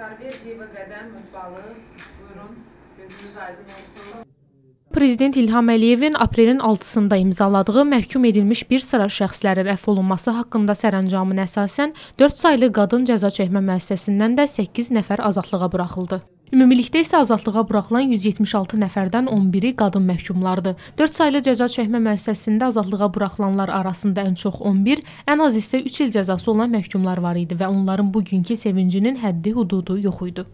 Muxtar Verdiyevə qədəm mühbalı. Buyurun, gözünüz aydın olsun. Prezident İlham Əliyevin aprelin 6-sında imzaladığı məhkum edilmiş bir sıra şəxslərin əf olunması haqqında sərəncamın əsasən 4 saylı qadın cəza çəkmə müəssisəsindən də 8 nəfər azadlığa buraxıldı. Ümumilikdə isə azadlığa buraxılan 176 nəfərdən 11-i qadın məhkumlardır. 4 saylı cəza çəkmə müəssisəsində azadlığa buraxılanlar arasında ən çox 11, ən az isə 3 il cəzası olan məhkumlar var idi və onların bugünkü sevincinin həddi hududu yox idi.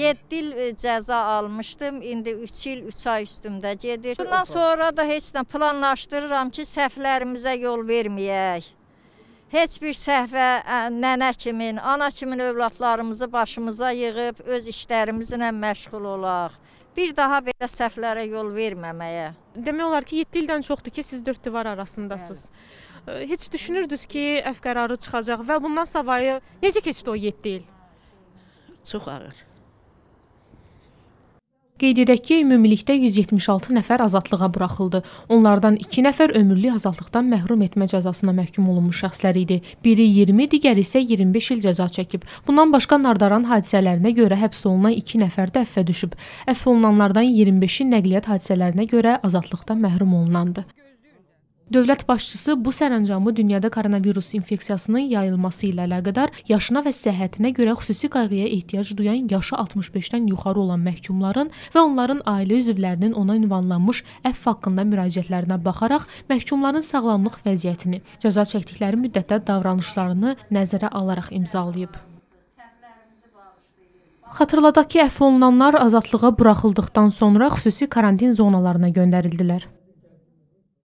7 il e, cəza almışdım, indi 3 il 3 ay üstümdə gedir. Bundan sonra da heç nə planlaşdırıram ki, səhvlərimizə yol verməyək. Heç bir səhvə nənə kimin, ana kimin övladlarımızı başımıza yığıb öz işlərimizlə məşğul olaq. Bir daha belə səhvlərə yol verməməyə. Demək olar ki, 7 ildən çoxdur ki, siz dörd divar arasındasınız. Bəli. Heç düşünürdünüz ki, əf qərarı çıxacaq və bundan savayı necə keçdi o 7 il? Çox ağır. Qeyd edək ki, ümumilikdə 176 nəfər azadlığa buraxıldı. Onlardan 2 nəfər ömürlük azadlıqdan məhrum etmə cəzasına məhkum olunmuş şəxslər idi. Biri 20, digəri isə 25 il cəza çəkib. Bundan başqa Nardaran hadisələrinə görə həbs olunan 2 nəfər də əffə düşüb. Əff olunanlardan 25-i nəqliyyat hadisələrinə görə azadlıqdan məhrum olunandı. Dövlət başçısı bu sərəncamı dünyada koronavirus infeksiyasının yayılması ilə əlaqədar yaşına və səhhətinə görə xüsusi qayğıya ehtiyac duyan yaşı 65-dən yuxarı olan məhkumların və onların ailə üzvlərinin ona ünvanlanmış əfv haqqında müraciətlərinə baxaraq məhkumların sağlamlıq vəziyyətini, cəza çəkdikləri müddətdə davranışlarını nəzərə alaraq imzalayıb. Xatırladaq ki, əfv olunanlar azadlığa buraxıldıqdan sonra xüsusi karantin zonalarına göndərildilər.